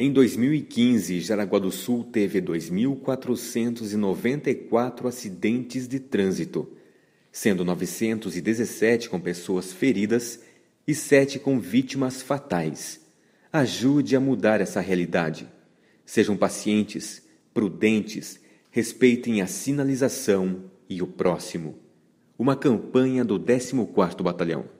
Em 2015, Jaraguá do Sul teve 2.494 acidentes de trânsito, sendo 917 com pessoas feridas e 7 com vítimas fatais. Ajude a mudar essa realidade. Sejam pacientes, prudentes, respeitem a sinalização e o próximo. Uma campanha do 14º Batalhão.